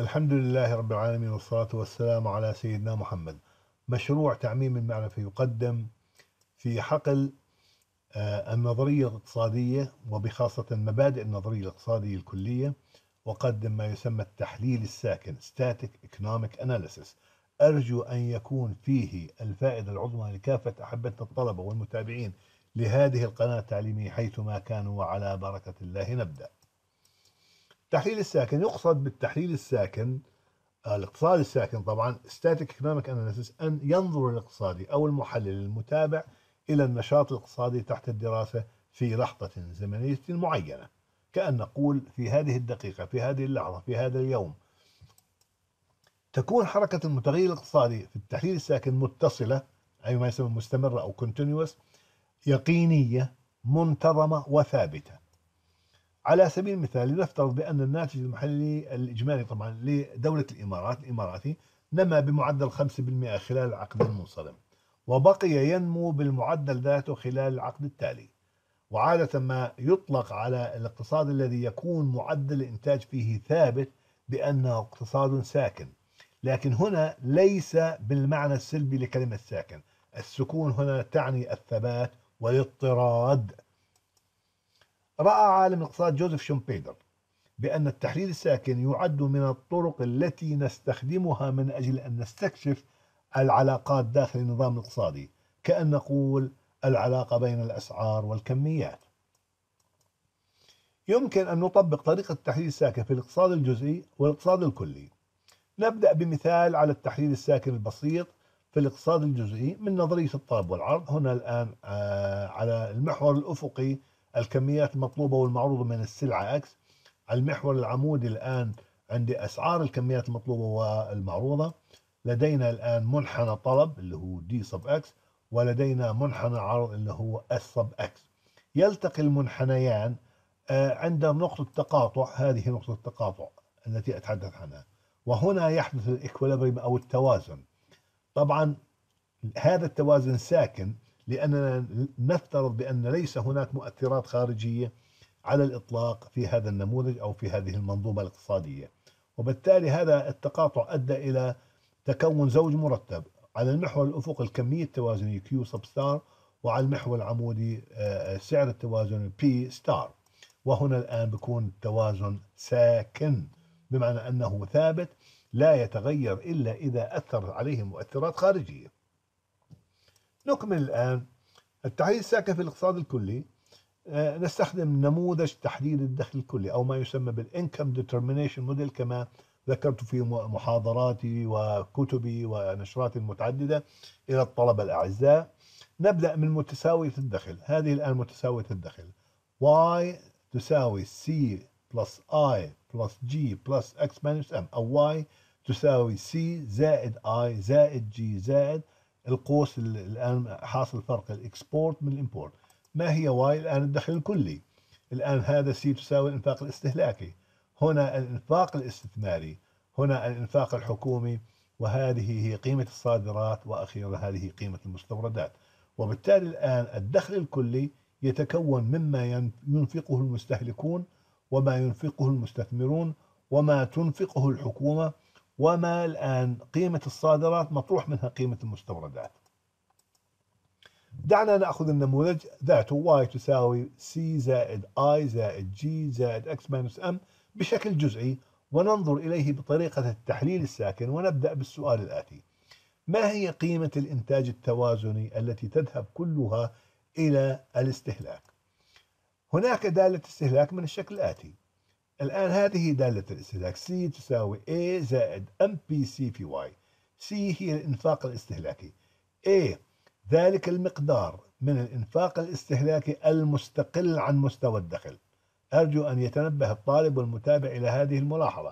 الحمد لله رب العالمين والصلاة والسلام على سيدنا محمد مشروع تعميم المعرفة يقدم في حقل آه، النظرية الاقتصادية وبخاصة مبادئ النظرية الاقتصادية الكلية وقدم ما يسمى التحليل الساكن Static Economic Analysis أرجو أن يكون فيه الفائدة العظمى لكافة أحبتنا الطلبة والمتابعين لهذه القناة التعليمية حيثما كانوا وعلى بركة الله نبدأ التحليل الساكن يقصد بالتحليل الساكن آه، الاقتصاد الساكن طبعا static economic analysis أن ينظر الاقتصادي أو المحلل المتابع إلى النشاط الاقتصادي تحت الدراسة في لحظة زمنية معينة كأن نقول في هذه الدقيقة في هذه اللحظة في هذا اليوم تكون حركة المتغير الاقتصادي في التحليل الساكن متصلة أي ما يسمى مستمرة أو continuous يقينية منتظمة وثابتة على سبيل المثال لنفترض بأن الناتج المحلي الإجمالي طبعا لدولة الإمارات الإماراتي نما بمعدل 5% خلال العقد المنصرم وبقي ينمو بالمعدل ذاته خلال العقد التالي وعادة ما يطلق على الاقتصاد الذي يكون معدل الإنتاج فيه ثابت بأنه اقتصاد ساكن لكن هنا ليس بالمعنى السلبي لكلمة ساكن السكون هنا تعني الثبات والاضطراد رأى عالم الاقتصاد جوزيف شومبيدر بأن التحليل الساكن يعد من الطرق التي نستخدمها من أجل أن نستكشف العلاقات داخل النظام الاقتصادي كأن نقول العلاقة بين الأسعار والكميات يمكن أن نطبق طريقة التحليل الساكن في الاقتصاد الجزئي والاقتصاد الكلي نبدأ بمثال على التحليل الساكن البسيط في الاقتصاد الجزئي من نظرية الطلب والعرض هنا الآن آه، على المحور الأفقي الكميات المطلوبة والمعروضة من السلعة أكس على المحور العمودي الآن عندي أسعار الكميات المطلوبة والمعروضة لدينا الآن منحنى طلب اللي هو دي صب أكس ولدينا منحنى عرض اللي هو اس صب أكس يلتقي المنحنيان آه، عند نقطة تقاطع هذه نقطة التقاطع التي أتحدث عنها وهنا يحدث الإكوليبريم أو التوازن طبعا هذا التوازن ساكن لأننا نفترض بأن ليس هناك مؤثرات خارجية على الإطلاق في هذا النموذج أو في هذه المنظومة الاقتصادية وبالتالي هذا التقاطع أدى إلى تكون زوج مرتب على المحور الأفقي الكمية التوازنية كيو سب ستار وعلى المحور العمودي آه، سعر التوازن بي ستار وهنا الآن بيكون التوازن ساكن بمعنى أنه ثابت لا يتغير إلا إذا أثرت عليه مؤثرات خارجية نكمل الآن التحليل الساكن في الاقتصاد الكلي آه، نستخدم نموذج تحديد الدخل الكلي أو ما يسمى بالإنكم ديترمينيشن موديل كما ذكرت في محاضراتي وكتبي ونشراتي المتعددة إلى الطلبة الأعزاء نبدأ من متساوية الدخل هذه الآن متساوية الدخل y تساوي c plus i plus g plus x minus m أو y تساوي c زائد i زائد g زائد القوس الان حاصل فرق الاكسبورت من الامبورت ما هي واي الان الدخل الكلي الان هذا سي تساوي الانفاق الاستهلاكي هنا الانفاق الاستثماري هنا الانفاق الحكومي وهذه هي قيمة الصادرات وأخيرا هذه قيمة المستوردات وبالتالي الآن الدخل الكلي يتكون مما ينفقه المستهلكون وما ينفقه المستثمرون وما تنفقه الحكومة وما الآن قيمة الصادرات مطروح منها قيمة المستوردات دعنا نأخذ النموذج ذاته y تساوي c زائد i زائد g زائد x ماينس m بشكل جزئي وننظر إليه بطريقة التحليل الساكن ونبدأ بالسؤال الآتي ما هي قيمة الإنتاج التوازني التي تذهب كلها إلى الاستهلاك؟ هناك دالة استهلاك من الشكل الآتي الآن هذه دالة الاستهلاك C تساوي A زائد MPC في Y C هي الإنفاق الاستهلاكي A ذلك المقدار من الإنفاق الاستهلاكي المستقل عن مستوى الدخل أرجو أن يتنبه الطالب والمتابع إلى هذه الملاحظة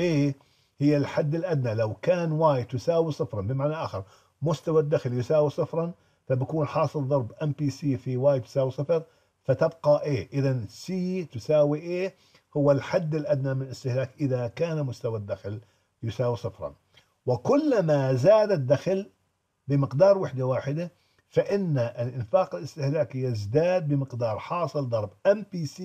A هي الحد الأدنى لو كان Y تساوي صفرا بمعنى آخر مستوى الدخل يساوي صفرا فبكون حاصل ضرب MPC في Y تساوي صفر فتبقى A إذا C تساوي A هو الحد الأدنى من الاستهلاك إذا كان مستوى الدخل يساوي صفرا وكلما زاد الدخل بمقدار وحدة واحدة فإن الإنفاق الاستهلاكي يزداد بمقدار حاصل ضرب MPC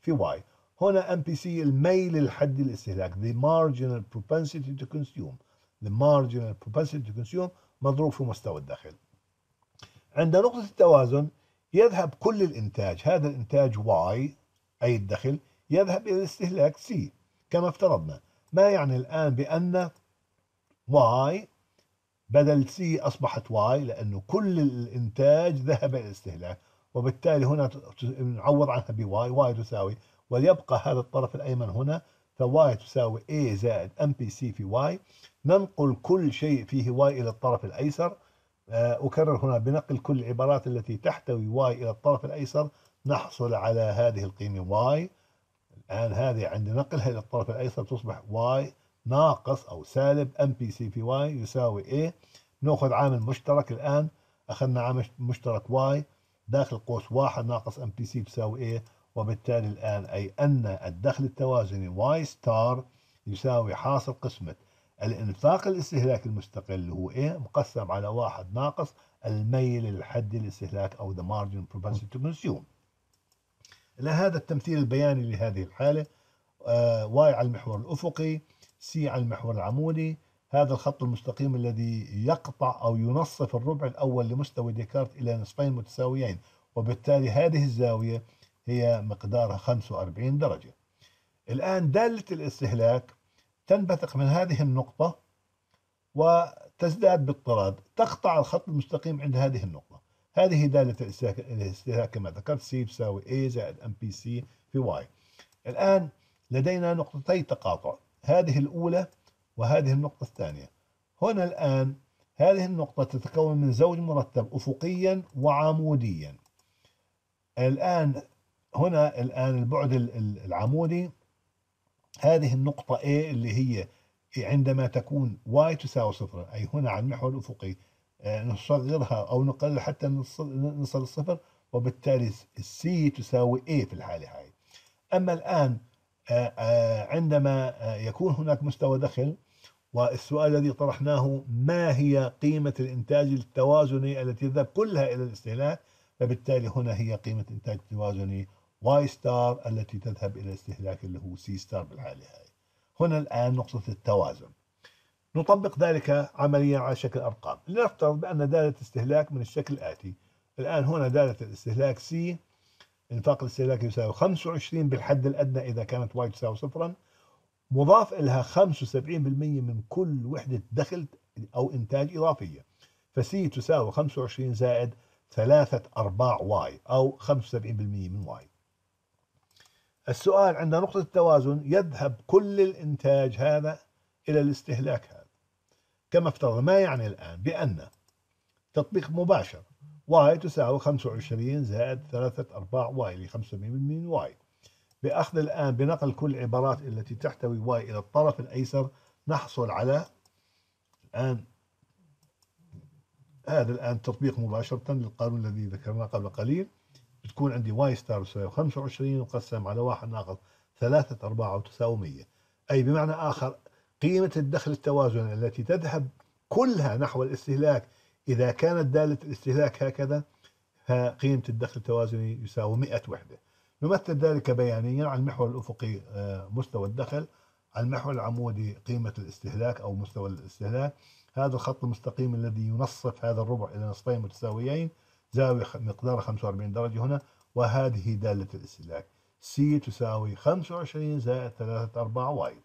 في Y هنا MPC الميل الحدي للاستهلاك the marginal propensity to consume the marginal propensity to consume مضروب في مستوى الدخل عند نقطة التوازن يذهب كل الإنتاج هذا الإنتاج Y أي الدخل يذهب إلى الاستهلاك C كما افترضنا ما يعني الآن بأن Y بدل C أصبحت Y لأنه كل الإنتاج ذهب إلى الاستهلاك وبالتالي هنا نعوض عنها ب Y Y تساوي وليبقى هذا الطرف الأيمن هنا Y تساوي A زائد MPC في Y ننقل كل شيء فيه Y إلى الطرف الأيسر آه، أكرر هنا بنقل كل العبارات التي تحتوي Y إلى الطرف الأيسر نحصل على هذه القيمة Y الآن هذه عند نقلها إلى الطرف الأيسر تصبح y ناقص أو سالب سي في y يساوي a نأخذ عامل مشترك الآن أخذنا عامل مشترك y داخل قوس واحد ناقص سي تساوي a وبالتالي الآن أي أن الدخل التوازني y ستار يساوي حاصل قسمة الإنفاق الاستهلاكي المستقل اللي هو A مقسم على واحد ناقص الميل الحد الاستهلاك أو the margin propensity to consume هذا التمثيل البياني لهذه الحالة آه، واي على المحور الأفقي سي على المحور العمودي هذا الخط المستقيم الذي يقطع أو ينصف الربع الأول لمستوى ديكارت إلى نصفين متساويين وبالتالي هذه الزاوية هي مقدارها 45 درجة الآن دالة الاستهلاك تنبثق من هذه النقطة وتزداد باضطراد تقطع الخط المستقيم عند هذه النقطة هذه دالة الاستهلاك كما ذكرت سي تساوي A زائد ام بي سي في واي الآن لدينا نقطتي تقاطع هذه الأولى وهذه النقطة الثانية هنا الآن هذه النقطة تتكون من زوج مرتب أفقيا وعموديا الآن هنا الآن البعد العمودي هذه النقطة A اللي هي عندما تكون y تساوي صفر أي هنا على المحور الأفقي آه، نصغرها أو نقلل حتى نصل الصفر وبالتالي السي تساوي اي في الحالة هاي أما الآن آه، آه، عندما يكون هناك مستوى دخل والسؤال الذي طرحناه ما هي قيمة الإنتاج التوازني التي تذهب كلها إلى الاستهلاك فبالتالي هنا هي قيمة إنتاج التوازني واي ستار التي تذهب إلى الاستهلاك اللي هو سي ستار بالحالة هاي هنا الآن نقطة التوازن نطبق ذلك عمليا على شكل أرقام لنفترض بأن دالة استهلاك من الشكل الآتي الآن هنا دالة الاستهلاك سي انفاق الاستهلاك يساوي 25 بالحد الأدنى إذا كانت واي تساوي صفرا مضاف لها 75% من كل وحدة دخل أو إنتاج إضافية فسي تساوي 25 زائد ثلاثة أرباع واي أو 75% من واي السؤال عند نقطة التوازن يذهب كل الإنتاج هذا إلى الاستهلاك هذا كما افترضنا يعني الآن بأن تطبيق مباشر واي تساوي 25 زائد 3 أرباع واي ل 500 من واي بأخذ الآن بنقل كل العبارات التي تحتوي واي إلى الطرف الأيسر نحصل على الآن هذا الآن تطبيق مباشرة للقانون الذي ذكرناه قبل قليل بتكون عندي واي ستار تساوي 25 مقسم على 1 ناقص 3 أرباع وتساوي 100 أي بمعنى آخر قيمة الدخل التوازن التي تذهب كلها نحو الاستهلاك إذا كانت دالة الاستهلاك هكذا قيمة الدخل التوازني يساوي 100 وحدة نمثل ذلك بيانيا على المحور الأفقي آه، مستوى الدخل على المحور العمودي قيمة الاستهلاك أو مستوى الاستهلاك هذا الخط المستقيم الذي ينصف هذا الربع إلى نصفين متساويين زاوية مقدارها 45 درجة هنا وهذه دالة الاستهلاك سي تساوي 25 زائد 3 4 واي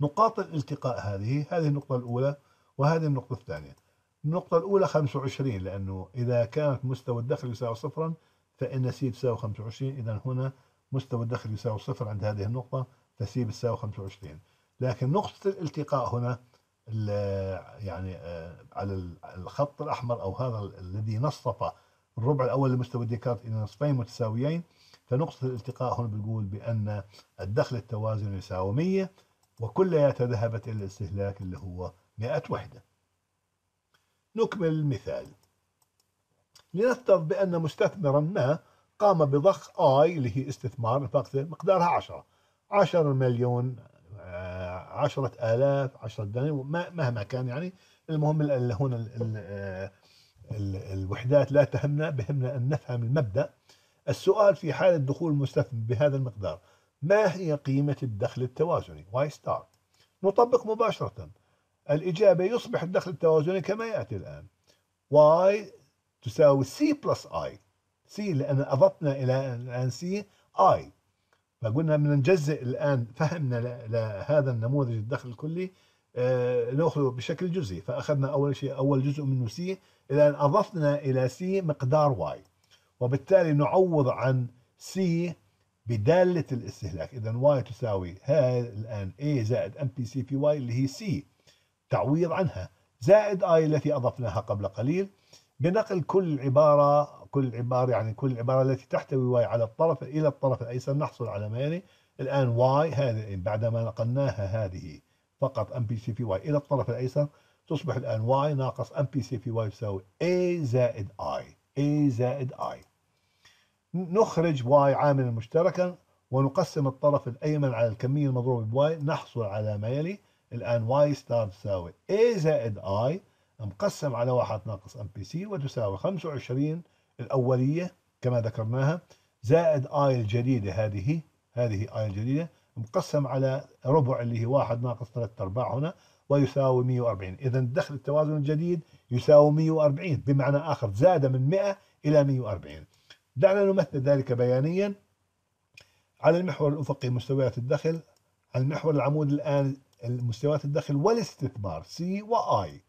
نقاط الالتقاء هذه هذه النقطة الأولى وهذه النقطة الثانية النقطة الأولى 25 لأنه إذا كانت مستوى الدخل يساوي صفرا فإن سي تساوي 25 إذا هنا مستوى الدخل يساوي صفر عند هذه النقطة فسي بتساوي 25 لكن نقطة الالتقاء هنا يعني آه، على الخط الأحمر أو هذا الذي نصف الربع الأول لمستوى ديكارت إلى نصفين متساويين فنقطة الالتقاء هنا بنقول بأن الدخل التوازن يساوي 100 وكلياتها ذهبت إلى الاستهلاك اللي هو 100 وحدة نكمل المثال لنفترض بأن مستثمرا ما قام بضخ آي اللي هي استثمار نفاق مقدارها 10 10 مليون 10000 آه، 10 دنانير مهما كان يعني المهم اللي هنا الـ الـ آه، الـ الوحدات لا تهمنا بهمنا أن نفهم المبدأ السؤال في حالة دخول المستثمر بهذا المقدار ما هي قيمة الدخل التوازني واي ستار نطبق مباشرة الإجابة يصبح الدخل التوازني كما يأتي الآن y تساوي سي بلس اي c لأن أضفنا إلى الآن سي i فقلنا من نجزئ الآن فهمنا لهذا النموذج الدخل الكلي آه، نأخذه بشكل جزئي فأخذنا أول شيء أول جزء منه سي إلى أن أضفنا إلى سي مقدار y وبالتالي نعوض عن سي بدالة الاستهلاك إذا Y تساوي الآن A زائد ام بي سي واي اللي هي سي تعويض عنها زائد I التي أضفناها قبل قليل بنقل كل عبارة كل عبارة يعني كل عبارة التي تحتوي واي على الطرف إلى الطرف الأيسر نحصل على ما يعني الآن Y هذه بعدما نقلناها هذه فقط ام بي سي واي إلى الطرف الأيسر تصبح الآن Y ناقص ام بي سي واي تساوي A زائد I A زائد I نخرج واي عاملا مشتركا ونقسم الطرف الأيمن على الكمية المضروبة بواي نحصل على ما يلي الآن واي ستار تساوي اي زائد اي مقسم على واحد ناقص ام بي سي وتساوي 25 الأولية كما ذكرناها زائد اي الجديدة هذه هذه اي الجديدة مقسم على ربع اللي هي واحد ناقص ثلاثة أرباع هنا ويساوي 140 إذا دخل التوازن الجديد يساوي 140 بمعنى آخر زاد من 100 إلى 140 دعنا نمثل ذلك بيانيا على المحور الأفقي مستويات الدخل على المحور العمود الآن مستويات الدخل والاستثمار سي وآي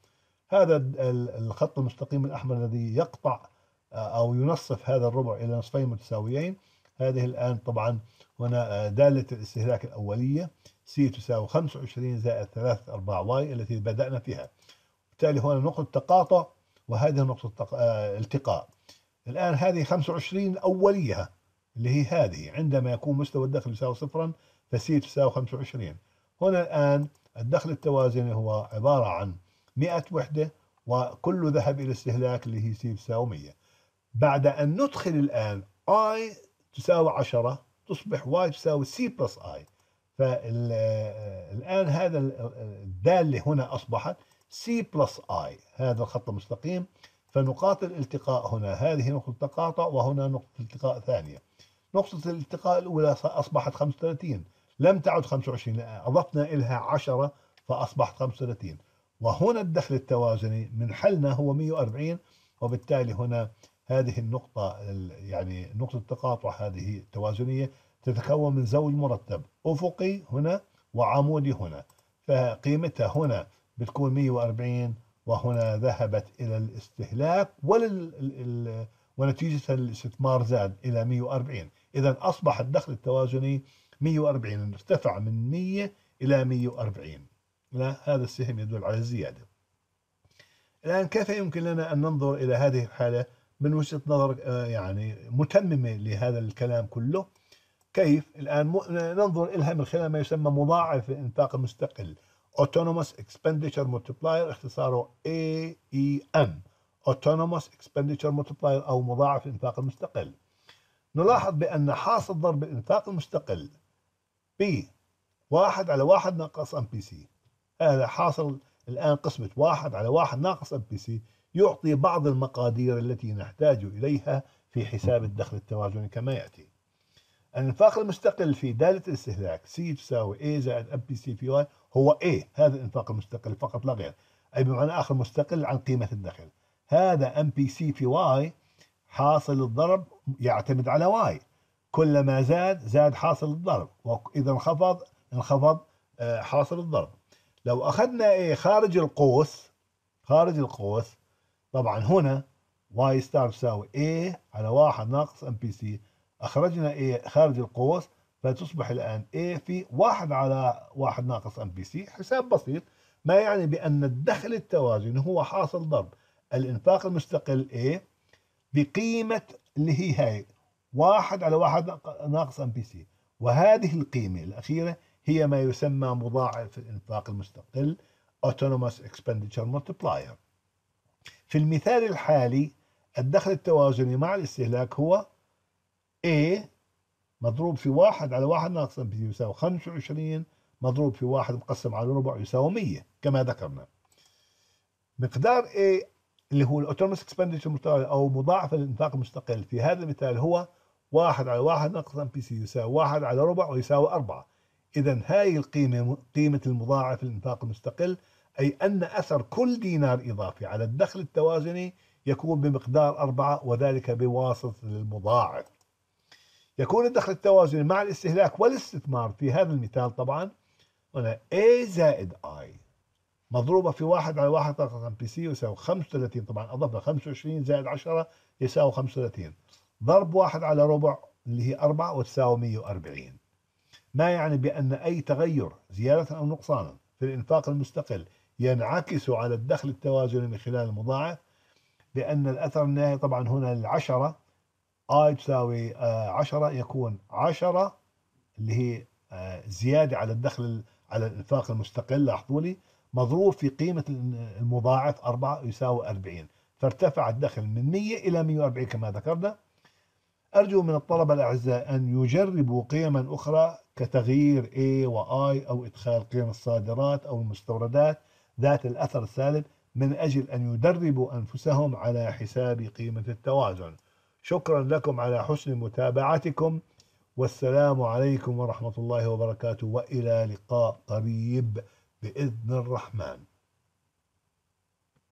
هذا الخط المستقيم الأحمر الذي يقطع آه، أو ينصف هذا الربع إلى نصفين متساويين هذه الآن طبعا هنا آه، دالة الاستهلاك الأولية سي تساوي 25 زائد 3 4 واي التي بدأنا فيها بالتالي هنا نقطة تقاطع وهذه نقطة آه، التقاء الآن هذه 25 أوليها اللي هي هذه عندما يكون مستوى الدخل يساوي صفرا فسي تساوي 25 هنا الآن الدخل التوازني هو عبارة عن 100 وحدة وكل ذهب إلى استهلاك اللي هي سي تساوي 100 بعد أن ندخل الآن I تساوي 10 تصبح Y تساوي C بلس I فالآن هذا الدالة هنا أصبحت C بلس I هذا الخط المستقيم فنقاط الالتقاء هنا هذه نقطة تقاطع وهنا نقطة التقاء ثانية نقطة الالتقاء الأولى أصبحت 35 لم تعد 25 أضفنا إلها 10 فأصبحت 35 وهنا الدخل التوازني من حلنا هو 140 وبالتالي هنا هذه النقطة يعني نقطة التقاطع هذه توازنية تتكون من زوج مرتب أفقي هنا وعمودي هنا فقيمتها هنا بتكون 140 وهنا ذهبت إلى الاستهلاك ولل... ونتيجة الاستثمار زاد إلى 140 إذا أصبح الدخل التوازني 140 ارتفع من 100 إلى 140 لا هذا السهم يدل على الزيادة الآن كيف يمكن لنا أن ننظر إلى هذه الحالة من وجهة نظر آه، يعني متممة لهذا الكلام كله كيف الآن ننظر إلها من خلال ما يسمى مضاعف الإنفاق المستقل Autonomous Expenditure Multiplier اختصاره AEM Autonomous Expenditure Multiplier أو مضاعف الإنفاق المستقل نلاحظ بأن حاصل ضرب الإنفاق المستقل P 1 على واحد ناقص MPC هذا حاصل الآن قسمة واحد على واحد ناقص MPC يعطي بعض المقادير التي نحتاج إليها في حساب الدخل التوازني كما يأتي الانفاق المستقل في دالة الاستهلاك C تساوي A زائد MPC في Y هو ايه هذا الانفاق المستقل فقط لا غير اي بمعنى اخر مستقل عن قيمه الدخل هذا ام بي سي في واي حاصل الضرب يعتمد على واي كلما زاد زاد حاصل الضرب واذا انخفض انخفض آه، حاصل الضرب لو اخذنا ايه خارج القوس خارج القوس طبعا هنا واي ستار تساوي A على واحد ناقص ام بي سي اخرجنا A خارج القوس فتصبح الآن A في 1 على 1 ناقص ام بي سي حساب بسيط ما يعني بأن الدخل التوازني هو حاصل ضرب الإنفاق المستقل A بقيمة اللي هي هاي 1 على 1 ناقص ام بي سي وهذه القيمة الأخيرة هي ما يسمى مضاعف الإنفاق المستقل Autonomous Expenditure Multiplier في المثال الحالي الدخل التوازني مع الاستهلاك هو A مضروب في واحد على واحد ناقص بي يساوي 25 مضروب في واحد مقسم على ربع يساوي 100 كما ذكرنا مقدار A اللي هو الاوتونوس اكسبندشر المستقل او مضاعف الانفاق المستقل في هذا المثال هو واحد على واحد ناقص ام بي سي يساوي واحد على ربع ويساوي أربعة إذا هاي القيمة قيمة المضاعف الإنفاق المستقل أي أن أثر كل دينار إضافي على الدخل التوازني يكون بمقدار أربعة وذلك بواسطة المضاعف يكون الدخل التوازني مع الاستهلاك والاستثمار في هذا المثال طبعا هنا A زائد I مضروبة في واحد على واحد طاقة بي سي يساوي 35 طبعا أضفنا 25 زائد 10 يساوي 35 ضرب واحد على ربع اللي هي 4 وتساوي 140 ما يعني بأن أي تغير زيادة أو نقصانا في الإنفاق المستقل ينعكس على الدخل التوازني من خلال المضاعف لأن الأثر النهائي طبعا هنا للعشرة آي آه تساوي 10 آه، يكون 10 اللي هي آه، زيادة على الدخل على الإنفاق المستقل لاحظوا لي مضروب في قيمة المضاعف 4 يساوي 40 فارتفع الدخل من 100 إلى 140 كما ذكرنا أرجو من الطلبة الأعزاء أن يجربوا قيما أخرى كتغيير A و I أو إدخال قيم الصادرات أو المستوردات ذات الأثر السالب من أجل أن يدربوا أنفسهم على حساب قيمة التوازن شكرا لكم على حسن متابعتكم والسلام عليكم ورحمة الله وبركاته وإلى لقاء قريب بإذن الرحمن